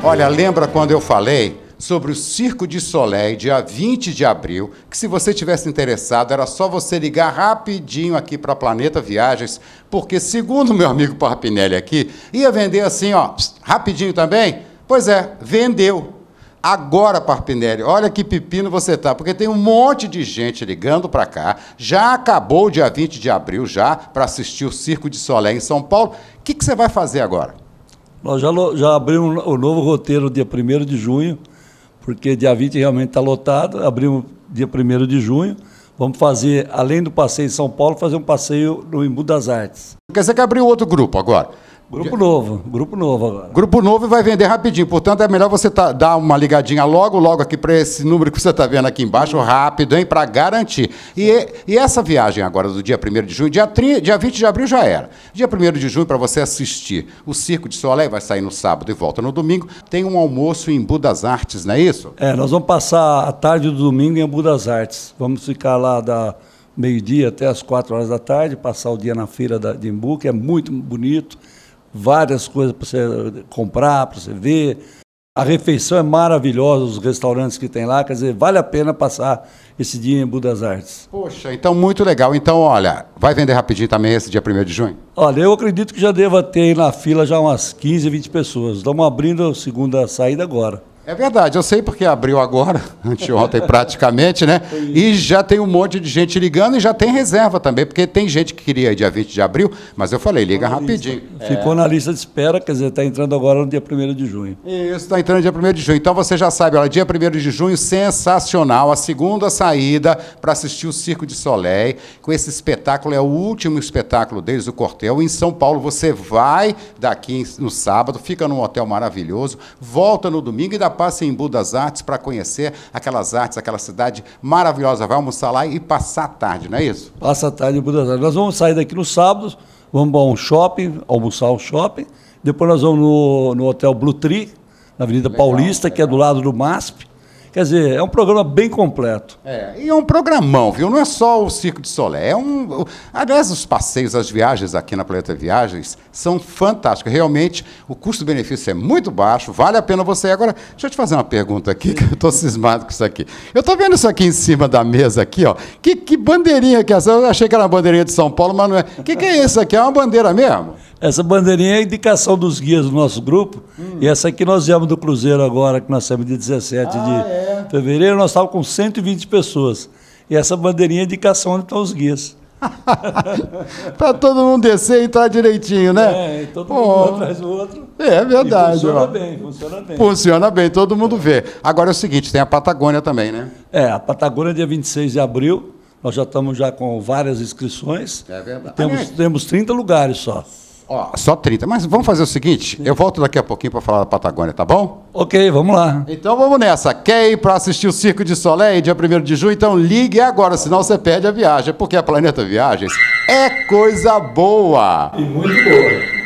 Olha, lembra quando eu falei sobre o Circo de Soleil, dia 20 de abril, que se você tivesse interessado, era só você ligar rapidinho aqui para Planeta Viagens, porque segundo meu amigo Parpinelli aqui, ia vender assim, ó, rapidinho também? Pois é, vendeu. Agora, Parpinelli, olha que pepino você tá, porque tem um monte de gente ligando para cá. Já acabou o dia 20 de abril já para assistir o Circo de Soleil em São Paulo. O que, que você vai fazer agora? Nós já, já abrimos o novo roteiro dia 1 de junho, porque dia 20 realmente está lotado, abrimos dia 1 de junho. Vamos fazer, além do passeio em São Paulo, fazer um passeio no Embu das Artes. Quer dizer que abriu outro grupo agora? Grupo novo, grupo novo agora. Grupo novo e vai vender rapidinho. Portanto, é melhor você tá, dar uma ligadinha logo, logo aqui para esse número que você está vendo aqui embaixo, rápido, hein? Para garantir. E, e essa viagem agora do dia 1 de junho, dia, 30, dia 20 de abril já era. Dia 1 de junho, para você assistir o Circo de Soleil, vai sair no sábado e volta no domingo. Tem um almoço em Budas Artes, não é isso? É, nós vamos passar a tarde do domingo em Budas Artes. Vamos ficar lá da meio-dia até as 4 horas da tarde, passar o dia na feira da, de Embu, que é muito bonito várias coisas para você comprar, para você ver. A refeição é maravilhosa, os restaurantes que tem lá, quer dizer, vale a pena passar esse dia em Budas Artes. Poxa, então muito legal. Então, olha, vai vender rapidinho também esse dia 1 de junho? Olha, eu acredito que já deva ter aí na fila já umas 15, 20 pessoas. Estamos abrindo a segunda saída agora. É verdade, eu sei porque abriu agora, anteontem praticamente, né? E já tem um monte de gente ligando e já tem reserva também, porque tem gente que queria dia 20 de abril, mas eu falei, liga rapidinho. Ficou é. na lista de espera, quer dizer, está entrando agora no dia 1 de junho. Isso, está entrando no dia 1 de junho. Então você já sabe, olha, dia 1 de junho, sensacional, a segunda saída para assistir o Circo de Soleil, com esse espetáculo, é o último espetáculo deles, o Cortel, em São Paulo. Você vai daqui no sábado, fica num hotel maravilhoso, volta no domingo e dá passe em Budas Artes para conhecer aquelas artes, aquela cidade maravilhosa. Vai almoçar lá e passar a tarde, não é isso? Passa a tarde em Budas Artes. Nós vamos sair daqui no sábado, vamos para um shopping, almoçar ao um shopping. Depois nós vamos no, no Hotel Blue Tree, na Avenida legal, Paulista, legal. que é do lado do MASP. Quer dizer, é um programa bem completo. É, e é um programão, viu? Não é só o Circo de Solé. É um... Aliás, os passeios, as viagens aqui na Planeta Viagens são fantásticas. Realmente, o custo-benefício é muito baixo, vale a pena você Agora, deixa eu te fazer uma pergunta aqui, que eu estou cismado com isso aqui. Eu estou vendo isso aqui em cima da mesa, aqui, ó. Que, que bandeirinha que é essa? Eu achei que era uma bandeirinha de São Paulo, mas não é. O que, que é isso aqui? É uma bandeira mesmo? Essa bandeirinha é indicação dos guias do nosso grupo. Hum. E essa aqui nós viemos do Cruzeiro agora, que nós temos de 17 ah, de é. fevereiro, nós estávamos com 120 pessoas. E essa bandeirinha é indicação onde estão os guias. para todo mundo descer e entrar direitinho, né? É, todo mundo atrás do outro. É, é verdade. E funciona ó. bem, funciona bem. Funciona bem, todo mundo é. vê. Agora é o seguinte, tem a Patagônia também, né? É, a Patagônia dia 26 de abril. Nós já estamos já com várias inscrições. É verdade. Temos, temos 30 lugares só. Ó, só 30. Mas vamos fazer o seguinte, eu volto daqui a pouquinho para falar da Patagônia, tá bom? Ok, vamos lá. Então vamos nessa. Quer ir para assistir o Circo de Soleil é dia 1 de junho? Então ligue agora, senão você perde a viagem. Porque a Planeta Viagens é coisa boa. E muito boa.